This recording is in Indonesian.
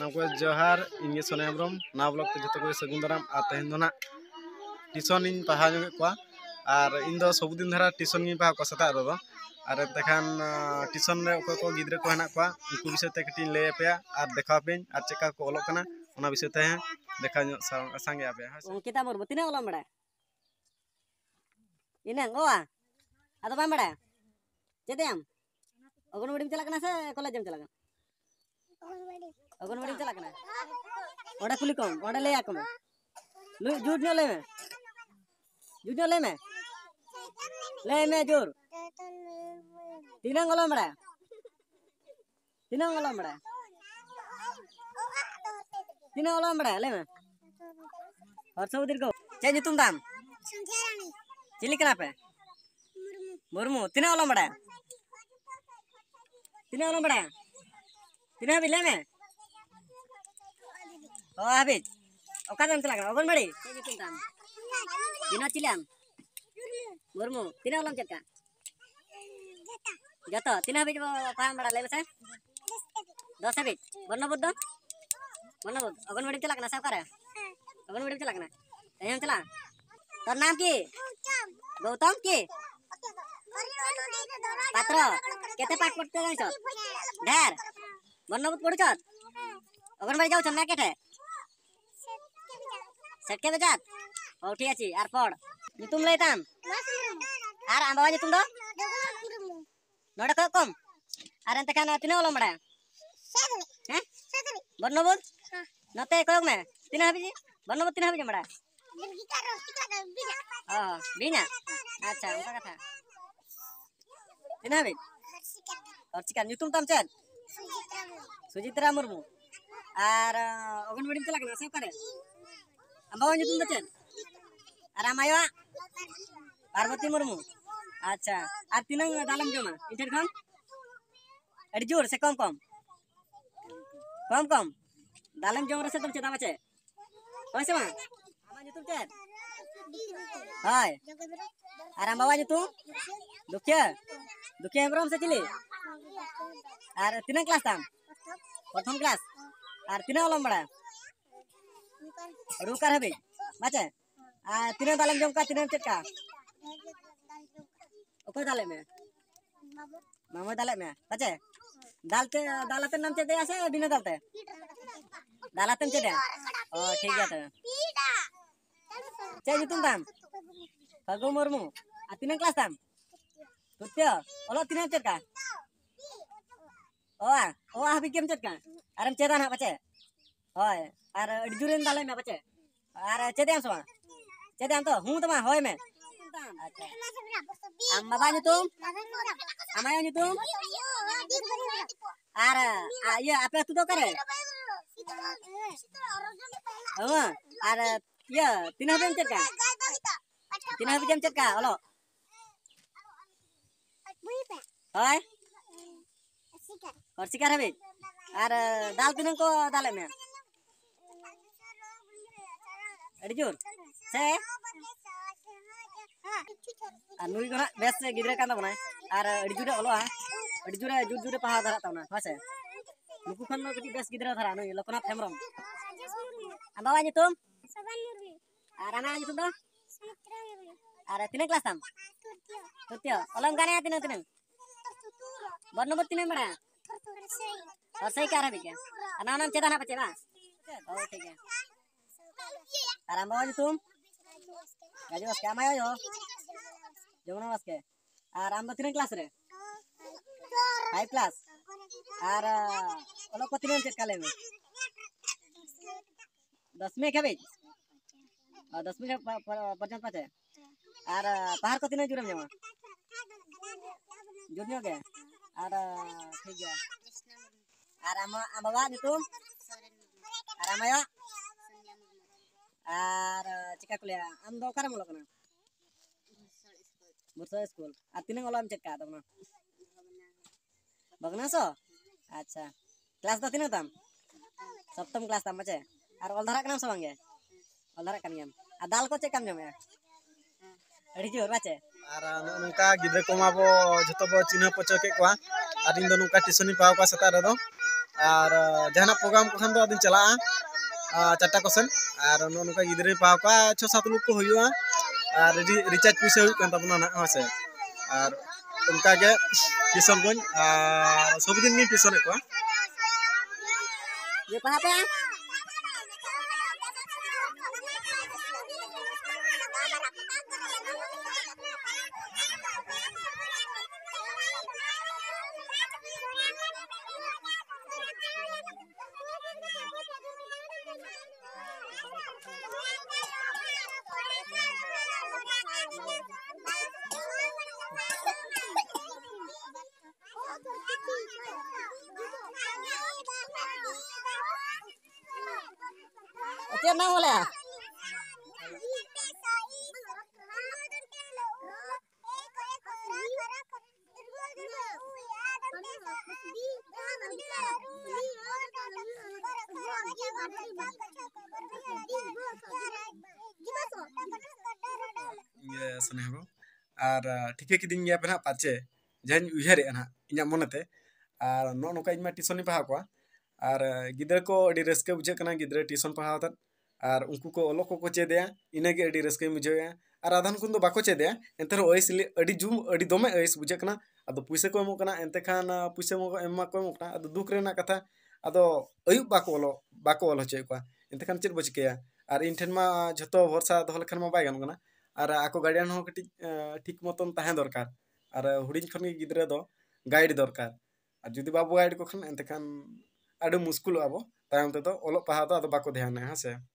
जोहार इंगे सोने हेम्रम ना ब्लॉक जो सगुन दाराम तेहन टीसन इन पढ़ा और इन सबुदिन धारा टीसन पढ़ा सता और तखान टीसन को गिद्रे को उनको विषय से कटी लैपे और देखा पे और चेका को ओलना विषय ते देखा संगे पे अंकिता बड़ा इना बड़ा चेदे से कॉलेज चला ᱚᱜᱚᱱ ᱵᱟᱹᱲᱤᱧ ᱪᱟᱞᱟᱜ ᱠᱟᱱᱟ ᱚᱸᱰᱮ ᱠᱩᱞᱤ ᱠᱚᱢ ᱚᱸᱰᱮ ᱞᱟᱹᱭ ᱟᱠᱚ ᱢᱮ ᱞᱩᱭ ᱡᱩᱨ ᱧᱚᱜ ᱞᱟᱹᱭ ᱢᱮ ᱡᱩᱨ ᱧᱚᱜ ᱞᱟᱹᱭ ᱢᱮ ᱞᱟᱹᱭ ᱢᱮ ᱡᱩᱨ ᱛᱤᱱᱟᱹᱝ ᱚᱞᱚᱢ ᱵᱟᱲᱟᱭᱟ ᱛᱤᱱᱟᱹᱝ ᱚᱞᱚᱢ ᱵᱟᱲᱟᱭᱟ ᱛᱤᱱᱟᱹᱝ ᱚᱞᱚᱢ ᱵᱟᱲᱟᱭᱟ ᱞᱟᱹᱭ ᱢᱮ ᱦᱚᱨᱥᱚᱵᱚᱫᱤᱨ ᱠᱚ ᱪᱮᱫ ᱧᱩᱛᱩᱢ ᱛᱟᱢ ᱥᱚᱱᱫᱷᱤᱭᱟ ᱨᱟᱱᱤ ᱪᱤᱞᱤ ᱠᱟᱱᱟ ᱯᱮ ᱢᱩᱨᱢᱩ ᱢᱩᱨᱢᱩ ᱛᱤᱱᱟᱹᱜ ᱚᱞᱚᱢ ᱵᱟᱲᱟᱭᱟ ᱛᱤᱱᱟᱹᱜ ᱚᱞᱚᱢ ᱵᱟᱲᱟᱭᱟ ᱛᱤᱱᱟᱹᱜ ᱦᱟᱹᱵᱤᱡ ᱞᱟᱹᱭ ᱢᱮ ও হাবিজ ওখানে আনতে লাগলাম ওখান বাড়ি সেই কিনতাম দিনত ছিলাম মুরমু তিনে হলাম চেকা যত তিন হাবিজ ফার্ম ভাড়া লেবে স্যার দশ হাবিজ বর্ণবোধ বর্ণবোধ অঙ্গনবাড়ি চালাক না সব করে অঙ্গনবাড়ি চালাক না এই চালা তোর নাম কি গৌতম কি পাত্র কেতে পাঠ পড়তে জানিস ঢের বর্ণবোধ পড়ছ অঙ্গনবাড়ি যাওছ না কেটে ᱥᱮᱴᱠᱮ ᱵᱮᱡᱟᱛ ᱚᱴᱷᱤ ᱟᱪᱷᱤ ᱟᱨ ᱯᱚᱲ ᱧᱩᱛᱩᱢ ᱞᱟᱹᱭ ᱛᱟᱢ ᱟᱨ ᱟᱢᱵᱟᱵᱟ ᱧᱩᱛᱩم ᱫᱚ ᱱᱚᱰᱮ ᱠᱷᱚᱡ ᱠᱚᱢ ᱟᱨ ᱮᱱᱛᱮ ᱠᱷᱟᱱ ᱛᱤᱱᱟᱹᱜ ᱚᱞᱚᱢ ᱵᱟᱲᱟᱭᱟ ᱦᱮᱸ ᱵᱚᱨᱱᱚᱵᱚᱫ ᱱᱚᱛᱮ ᱠᱚᱭᱚᱜ ᱢᱮ ᱛᱤᱱᱟᱹᱜ ᱦᱟᱹᱵᱤᱡ ᱵᱚᱨᱱᱚᱵᱚᱫ ᱛᱤᱱᱟᱹᱜ ᱦᱟᱹᱵᱤᱡ ᱵᱟᱲᱟᱭᱟ ᱚ ᱵᱤᱧᱟ ᱟᱪᱪᱷᱟ ᱚᱱᱠᱟ ᱠᱟᱛᱷᱟ ᱛᱤᱱᱟᱹᱜ ᱦᱟᱹᱵᱤᱡ ᱚᱨᱪᱤᱠᱟ ᱧᱩᱛᱩᱢ ᱛᱟᱢ ᱪᱮᱫ ᱥᱩᱡᱤᱛᱨᱟ ᱢᱩᱨᱢᱩ ᱟᱨ ᱚᱜᱚᱱᱵᱟᱲᱤᱢ ᱪᱟᱞᱟᱜ ᱠᱟᱱᱟ ᱥᱮ ᱚᱠᱟᱨᱮ bawahnya tuh macet. Ramai wa. Ah. Parvati Acha. Arti dalam cuma. Inter kan? Adi eh, jur, sekom eh, kom. Kom kom. Dalam jauh rasa tuh cerita macet. Kamu siapa? tuh macet. Hai. Aram bawahnya tuh? Dukia. Dukia yang berapa sih Ar tina kelas tam? Pertama kelas. Ar tina ulang ᱨᱩᱠᱟᱨ ᱦᱟᱹᱵᱤᱡ ᱢᱟᱪᱮ ᱟᱨ ᱛᱤᱱᱟᱹᱜ ᱫᱟᱞᱮᱢ ᱡᱚᱢ ᱠᱟᱜᱼᱟ ᱛᱤᱱᱟᱹᱜ ᱪᱮᱫ ᱠᱟ ᱚᱠᱚᱭ ᱫᱟᱞᱮ ᱢᱮ ᱢᱟᱢᱟ ᱫᱟᱞᱮ ᱢᱮ ᱢᱟᱪᱮ ᱫᱟᱞᱛᱮ ᱫᱟᱞᱟᱛᱮ ᱱᱟᱢ ᱪᱮᱫ ᱥᱮ ᱵᱤᱱᱟᱹ ᱫᱟᱞᱛᱮ ᱫᱟᱞᱟᱛᱮᱢ ᱪᱮᱫ ᱚ ᱴᱷᱤᱠ ᱜᱮᱭᱟ ᱛᱚᱵᱮ ᱪᱮᱫ ᱧᱩᱛᱩᱢ ᱛᱟᱢ ᱯᱷᱟᱹᱜᱩ ᱢᱩᱨᱢᱩ ᱟᱨ ᱛᱤᱱᱟᱹᱜ ᱠᱞᱟᱥ ᱛᱟᱢ ᱛᱩᱛᱭᱚ ᱚᱞᱚᱜ ᱛᱤᱱᱟᱹᱜ ᱪᱮᱫ ᱠᱟ ᱚ ᱚ ᱦᱟᱹᱵᱤᱡ ᱜᱮᱢ ᱪᱮᱫ ᱠᱟ ᱟᱨᱮᱢ ᱪᱮᱫᱟ ᱱᱟᱜ ᱯᱟᱪᱮ হয় আর জুরেন তালে মে বাচ্চা আর চেদে আনছো চেদে আনতো হুঁ তোমা হয় মে আম্মা বানি তুম আমায় আনি তুম আর ইয়ে আপে তু তো করে হ্যাঁ আর ইয়ে তিন হাজার চেটকা তিন হাজার চেটকা হলো হয় और शिकार है और दाल तीनों को दाल में Arjun, saya. Anu best gitu kan tau na. Ar Arjun udah keluar. jujur udah paham darat tau Mas ya. Luku kan best gitu darat anu. Lo kena temrom. Apa aja tuh? Sabar nurbi. Arana aja tuh tuh. kelas tam. Tertio. Tertio. Olang ya tineng tineng. Warna buat tineng mana? Tersei. Tersei kara bikin. Anak-anak cerita apa cerita? Aram bawa jutum. Gaji waske ama yo. Jumun waske. Aram ah, bawa tiring kelas re. High class. Ara kalau kau tiring cek kalem. Dasmi kabe. Oh, Dasmi kabe pajan pajan. Ya? Ara pahar kau tiring jurem jema. Ya, jurem oke. Ya? Ara tiga. Aram bawa jutum. Aram ayo. আর চিকাকুলিয়া আম দরকার মূলক না Bursa school আর তিনে গলাম চেকা তোমার বগনাস আচ্ছা ক্লাস দা তিনে তাম সপ্তম ক্লাস তাম আছে আর অলধারা কানাম সবাঙ্গে অলধারা কানিয়াম আর দাল কো চেকাম জমে ᱟᱹᱰᱤ ᱡᱳᱨ ᱵᱟᱪᱮ ᱟᱨ ᱱᱚᱝᱠᱟ ᱜᱤᱫᱽᱨᱟᱹ ᱠᱚ ᱢᱟᱵᱚ ᱡᱚᱛᱚ ᱵᱚ ᱪᱤᱱᱦᱟᱹ ᱯᱚᱪᱚ ᱠᱮᱫ ᱠᱚᱣᱟ ᱟᱨ ᱤᱧ ᱫᱚ ᱱᱚᱝᱠᱟ ᱴᱤᱥᱚᱱ ᱤᱧ ᱯᱟᱣ ᱠᱚᱣᱟ ᱥᱮᱛᱟᱜ ᱨᱮᱫᱚ ᱟᱨ ᱡᱟᱦᱟᱱᱟᱜ ᱯᱨᱳᱜᱨᱟᱢ ᱠᱚ ᱠᱷᱟᱱ ᱫᱚ ᱟᱫᱚᱧ ᱪᱟᱞᱟᱜᱼᱟ ᱪᱟᱴᱟ ᱠᱚᱥᱮᱱ और उनका गिद्रे पाव लोग को और रिचार्ज पैसा हुआ ना हाँ से और उनका को सब दिन नहीं को என்ன போல ᱥᱟᱱᱟᱢ ᱠᱚ ᱟᱨ ᱴᱷᱤᱠᱟᱹ ᱠᱤᱫᱤᱧ ᱜᱮᱭᱟ ᱯᱮ ᱱᱟᱦᱟᱜ ᱯᱟᱪᱮ ᱡᱟᱦᱟᱧ ᱩᱭᱦᱟᱹᱨᱮᱜᱼᱟ ᱱᱟᱦᱟᱜ ᱤᱧᱟᱹᱜ ᱢᱚᱱᱮᱛᱮ ᱟᱨ ᱱᱚᱜᱼᱚ ᱱᱚᱝᱠᱟ ᱤᱧ ᱢᱟ ᱴᱤᱥᱚᱱ ᱤᱧ ᱯᱟᱲᱦᱟᱣ ᱠᱚᱣᱟ ᱟᱨ ᱜᱤᱫᱽᱨᱟᱹ ᱠᱚ ᱟᱹᱰᱤ ᱨᱟᱹᱥᱠᱟᱹ ᱵᱩᱡᱷᱟᱹᱜ ᱠᱟᱱᱟ ᱜᱤᱫᱽᱨᱟᱹ ᱴᱤᱥᱚᱱ ᱯᱟᱲᱦᱟᱣ ᱠᱟᱛᱮ ᱟᱨ ᱩᱱᱠᱩ ᱠᱚ ᱚᱞᱚᱜ ᱠᱚᱠᱚ ᱪᱮᱫᱮᱭᱟ ᱤᱱᱟᱹᱜᱮ ᱟᱹᱰᱤ ᱨᱟᱹᱥᱠᱟᱹᱧ ᱵᱩᱡᱷᱟᱹᱣᱮᱜᱼᱟ ᱟᱨ ᱟᱫᱷᱟᱱ ᱠᱚᱫᱚ ᱵᱟᱠᱚ ᱪᱮᱫᱮᱭᱟ ᱮᱱᱛᱮ ᱨᱮᱦᱚᱸ ᱟᱹᱭᱤᱥ ᱟᱹᱰᱤ ᱡᱩᱢ ᱟᱹᱰᱤ ᱫᱚᱢᱮ ᱟᱹᱭᱤᱥ ᱵᱩᱡᱷᱟᱹᱜ ᱠᱟᱱᱟ ᱟᱫᱚ ᱯᱩᱭᱥᱟᱹ ᱠᱚ ᱮᱢᱚᱜ ᱠᱟᱱᱟ ᱮᱱᱛᱮ ᱠᱷᱟᱱ ᱯᱩᱭᱥᱟᱹ ᱮᱢᱟ ᱠᱚ ᱮᱢᱚᱜ ᱠᱟᱱᱟ ᱟᱫᱚ ᱫᱩᱠ ᱨᱮᱱᱟᱜ ᱠᱟᱛᱷᱟ ᱟᱫᱚ ᱟᱹᱭᱩᱵ ᱵᱟᱠᱚ ᱚᱞᱚᱜ ᱵᱟᱠᱚ ᱚᱞ ᱦᱚᱪᱚᱭᱮᱫ ᱠᱚᱣᱟ ᱮᱱᱛᱮᱠᱷᱟᱱ ᱪᱮᱫ ᱵᱚ ᱪᱤᱠᱟᱹᱭᱟ ᱟᱨ ᱤᱧ ᱴᱷᱮᱱ ᱢᱟ ᱡᱷᱚᱛᱚ ᱵᱷᱚᱨᱥᱟ ᱫᱚᱦᱚ ᱞᱮᱠᱷᱟᱱ ᱢᱟ ᱵᱟᱭ ᱜᱟᱱᱚᱜ ᱠᱟᱱᱟ ᱟᱨ ᱟᱠᱚ ᱜᱟᱭᱰᱮᱱ ᱦᱚᱸ ᱠᱟᱹᱴᱤᱡ ᱴᱷᱤᱠ ᱢᱚᱛᱚᱱ ᱛᱟᱦᱮᱸ ᱫᱚᱨᱠᱟᱨ ᱟᱨ ᱦᱩᱰᱤᱧ ᱠᱷᱚᱱ ᱜᱮ ᱜᱤᱫᱽᱨᱟᱹ ᱫᱚ ᱜᱟᱭᱤᱰ ᱫᱚᱨᱠᱟর ᱟᱨ ᱡᱩᱫᱤ ᱵᱟᱵᱚ ᱜᱟᱭᱤᱰ ᱠᱚ ᱠᱷᱟᱱ ᱮᱱᱛᱮᱠᱷᱟᱱ ᱟᱹᱰᱤ ᱢᱩᱥᱠᱤᱞᱚᱜᱼᱟ ᱵᱚ ᱛᱟᱭᱚᱢ ᱛᱮᱫᱚ ᱚᱞᱚᱜ ᱯᱟᱲᱦᱟᱣ ᱫᱚ ᱟᱫᱚ ᱵᱟᱠᱚ ᱫᱷᱮᱭᱟᱱᱟ ᱦᱮᱸ ᱥᱮ